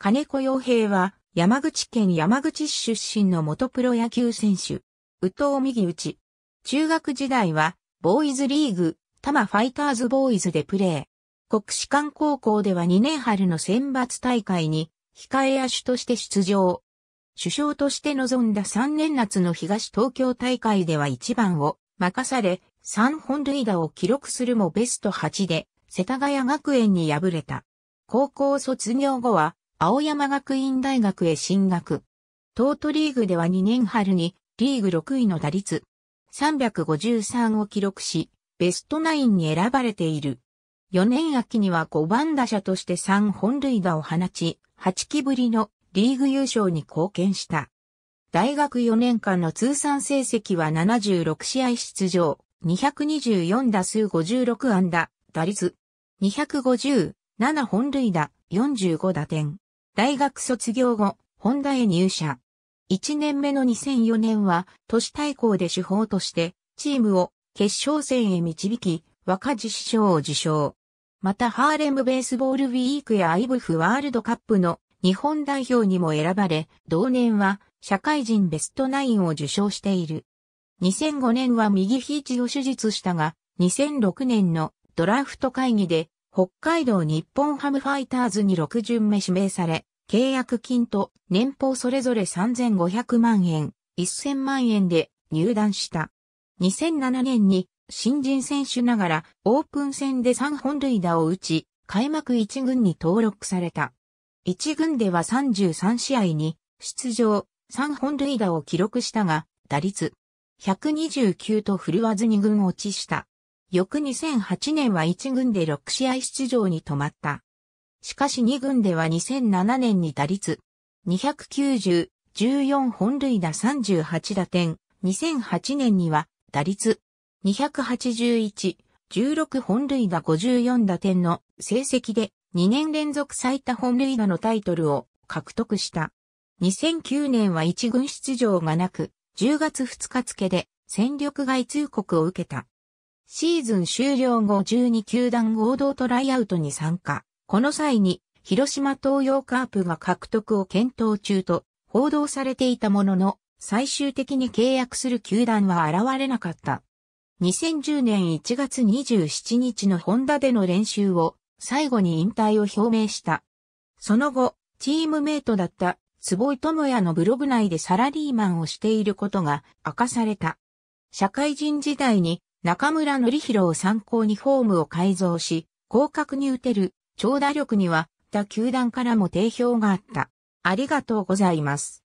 金子洋平は、山口県山口市出身の元プロ野球選手。宇藤右打。中学時代は、ボーイズリーグ、多摩ファイターズボーイズでプレー。国士舘高校では2年春の選抜大会に、控え野手として出場。首相として臨んだ3年夏の東東京大会では1番を任され、3本塁打を記録するもベスト8で、世田谷学園に敗れた。高校卒業後は、青山学院大学へ進学。東都リーグでは2年春にリーグ6位の打率353を記録し、ベストナインに選ばれている。4年秋には5番打者として3本塁打を放ち、8期ぶりのリーグ優勝に貢献した。大学4年間の通算成績は76試合出場、224打数56安打、打率250、7本塁打、45打点。大学卒業後、ホンダへ入社。1年目の2004年は都市対抗で手法としてチームを決勝戦へ導き、若獅子賞を受賞。またハーレムベースボールウィークやアイブフワールドカップの日本代表にも選ばれ、同年は社会人ベストナインを受賞している。2005年は右肘を手術したが、2006年のドラフト会議で北海道日本ハムファイターズに6巡目指名され、契約金と年俸それぞれ3500万円、1000万円で入団した。2007年に新人選手ながらオープン戦で3本塁打を打ち、開幕1軍に登録された。1軍では33試合に出場、3本塁打を記録したが、打率129と振るわず2軍落ちした。翌2008年は1軍で6試合出場に止まった。しかし2軍では2007年に打率290、14本塁打38打点、2008年には打率281、16本塁打54打点の成績で2年連続最多本塁打のタイトルを獲得した。2009年は1軍出場がなく、10月2日付で戦力外通告を受けた。シーズン終了後12球団合同トライアウトに参加。この際に、広島東洋カープが獲得を検討中と報道されていたものの、最終的に契約する球団は現れなかった。2010年1月27日のホンダでの練習を最後に引退を表明した。その後、チームメイトだった坪井智也のブログ内でサラリーマンをしていることが明かされた。社会人時代に中村則弘を参考にフォームを改造し、広角に打てる長打力には他球団からも定評があった。ありがとうございます。